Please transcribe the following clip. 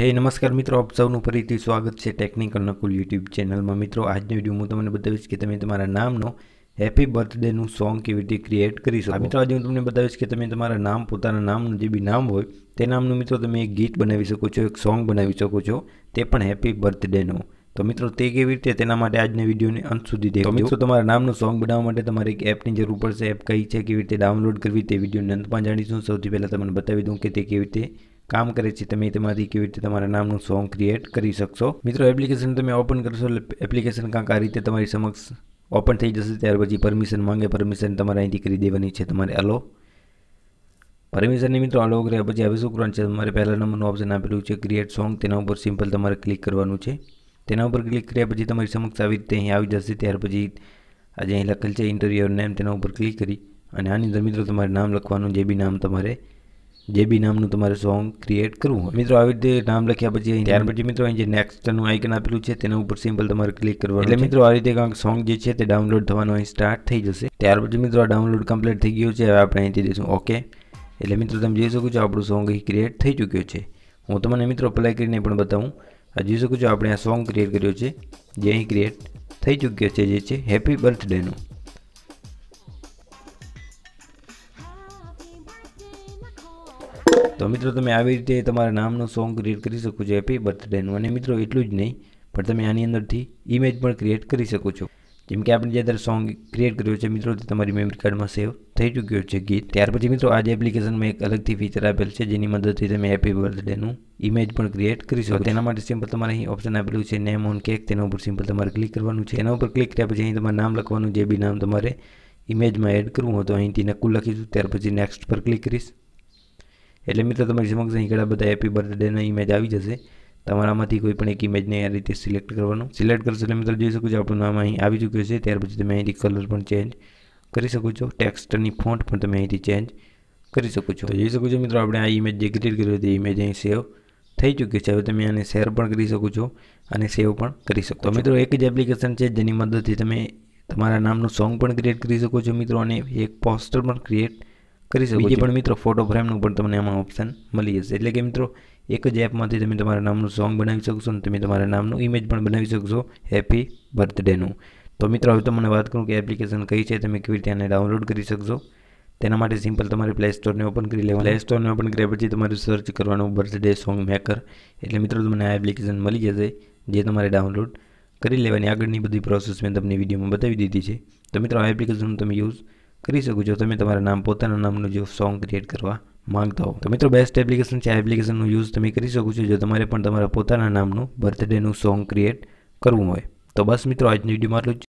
હે નમસ્કાર મિત્રો આપ સૌનું ફરીથી સ્વાગત છે ટેકનિકલ નકુલ યુટ્યુબ ચેનલમાં મિત્રો આજનો વિડીયો હું તમને બતાવીશ કે તમે તમારા નામનો હેપી બર્થડેનું સોંગ કેવી રીતે ક્રિએટ કરી શકો મિત્રો આજે હું તમને બતાવીશ કે તમે તમારા નામ પોતાના નામનું જે બી નામ હોય તે નામનું મિત્રો તમે એક ગીત બનાવી શકો છો એક સોંગ બનાવી શકો છો તે પણ હેપી બર્થડેનું તો મિત્રો તે કેવી રીતે તેના માટે આજના વિડીયોને અંત સુધી દેખો મિત્રો તમારા નામનું સોંગ બનાવવા માટે તમારે એક એપની જરૂર પડશે એપ કઈ છે કેવી રીતે ડાઉનલોડ કરવી તે વિડીયોને અંતમાં જાણીશું સૌથી પહેલાં તમને બતાવી દઉં કે તે કેવી રીતે કામ કરે છે તમે તેમાંથી કેવી રીતે તમારા નામનું સોંગ ક્રિએટ કરી શકશો મિત્રો એપ્લિકેશન તમે ઓપન કરશો એટલે એપ્લિકેશન કાંક આ રીતે તમારી સમક્ષ ઓપન થઈ જશે ત્યાર પછી પરમિશન માંગે પરમિશન તમારે અહીંથી કરી દેવાની છે તમારે અલો પરમિશનની મિત્રો અલો કર્યા પછી હવે શું કરવાનું છે તમારે પહેલા નંબરનું ઓપ્શન આપેલું છે ક્રિએટ સોંગ તેના ઉપર સિમ્પલ તમારે ક્લિક કરવાનું છે તેના ઉપર ક્લિક કર્યા પછી તમારી સમક્ષ આવી રીતે અહીં આવી જશે ત્યાર પછી આજે અહીં લખેલ છે ઇન્ટરવ્યુ નેમ તેના ઉપર ક્લિક કરી અને આની અંદર મિત્રો તમારે નામ લખવાનું જે બી નામ તમારે જે બી નામનું તમારે સોંગ ક્રિએટ કરવું હોય મિત્રો આવી રીતે નામ લખ્યા પછી ત્યાર પછી મિત્રો અહીં જે નેક્સ્ટનું આઇકન આપેલું છે તેના ઉપર સિમ્પલ તમારે ક્લિક કરવાનું એટલે મિત્રો આ રીતે કાંઈક સોંગ જે છે તે ડાઉનલોડ થવાનો અહીં સ્ટાર્ટ થઈ જશે ત્યાર પછી મિત્રો આ ડાઉનલોડ કમ્પ્લીટ થઈ ગયો છે હવે આપણે અહીંથી દઈશું ઓકે એટલે મિત્રો તમે જોઈ શકો છો આપણું સોંગ અહીં ક્રિએટ થઈ ચૂક્યો છે હું તમને મિત્રો અપ્લાય કરીને પણ બતાવું આ જોઈ શકું છું આપણે આ સોંગ ક્રિએટ કર્યો છે જે અહીં ક્રિએટ થઈ ચૂક્યો છે જે છે હેપી બર્થડેનું તો મિત્રો તમે આવી રીતે તમારા નામનું સોંગ ક્રિએટ કરી શકો છો હેપી બર્થડેનું અને મિત્રો એટલું જ નહીં પણ તમે આની અંદરથી ઇમેજ પણ ક્રિએટ કરી શકો છો જેમ કે આપણે જે અત્યારે સોંગ ક્રિએટ કર્યો છે મિત્રો તે તમારી મેમરી કાર્ડમાં સેવ થઈ ચૂક્યો છે ગીત ત્યાર પછી મિત્રો આજે એપ્લિકેશનમાં એક અલગથી ફીચર આપેલ છે જેની મદદથી તમે હેપી બર્થડેનું ઇમેજ પણ ક્રિએટ કરી શકો તેના માટે સિમ્પલ તમારે અહીં ઓપ્શન આપેલું છે નેમ ઓન કેક તેના ઉપર સિમ્પલ તમારે ક્લિક કરવાનું છે એના ઉપર ક્લિક કર્યા પછી અહીં તમારે નામ લખવાનું જે બી નામ તમારે ઇમેજમાં એડ કરવું હોય તો અહીંથી નક્કું લખીશું ત્યાર પછી નેક્સ્ટ પર ક્લિક કરીશ એટલે મિત્રો તમારી સમક્ષ અહીં ઘણા બધા હેપી બર્થડેના ઇમેજ આવી જશે તમારામાંથી કોઈ પણ એક ઇમેજને આ રીતે સિલેક્ટ કરવાનું સિલેક્ટ કરશો એટલે મિત્રો જોઈ શકો છો આપણું નામ અહીં આવી ચૂક્યું છે ત્યાર પછી તમે અહીંથી કલર પણ ચેન્જ કરી શકો છો ટેક્સ્ટની ફોન્ટ પણ તમે અહીંથી ચેન્જ કરી શકો છો જોઈ શકો છો મિત્રો આપણે આ ઇમેજ જે ક્રિએટ કર્યો હતી ઇમેજ અહીં સેવ થઈ ચૂક્યું છે હવે તમે આને શેર પણ કરી શકો છો અને સેવ પણ કરી શકો તો મિત્રો એક જ એપ્લિકેશન છે જેની મદદથી તમે તમારા નામનું સોંગ પણ ક્રિએટ કરી શકો છો મિત્રો અને એક પોસ્ટર પણ ક્રિએટ કરી શકો બીજી પણ મિત્રો ફોટો ફ્રેમનું પણ તમને એમાં ઓપ્શન મળી જશે એટલે કે મિત્રો એક જ એપમાંથી તમે તમારા નામનું સોંગ બનાવી શકશો અને તમે તમારા નામનું ઇમેજ પણ બનાવી શકશો હેપી બર્થડેનું તો મિત્રો હવે તમને વાત કરું કે એપ્લિકેશન કઈ છે તમે કેવી રીતે આને ડાઉનલોડ કરી શકશો તેના માટે સિમ્પલ તમારે પ્લે સ્ટોરને ઓપન કરી લેવાનું પ્લે સ્ટોરને ઓપન કર્યા પછી તમારે સર્ચ કરવાનું બર્થડે સોંગ મેકર એટલે મિત્રો તમને આ એપ્લિકેશન મળી જશે જે તમારે ડાઉનલોડ કરી લેવાની આગળની બધી પ્રોસેસ મેં તમને વિડીયોમાં બતાવી દીધી છે તો મિત્રો આ એપ્લિકેશન તમે યુઝ કરી શકો છો તમે તમારા નામ પોતાના નામનું જો સોંગ ક્રિએટ કરવા માગતા હો તો મિત્રો બેસ્ટ એપ્લિકેશન છે આ એપ્લિકેશનનો યુઝ તમે કરી શકો છો જો તમારે પણ તમારા પોતાના નામનું બર્થડેનું સોંગ ક્રિએટ કરવું હોય તો બસ મિત્રો આજની વિડીયોમાં આટલું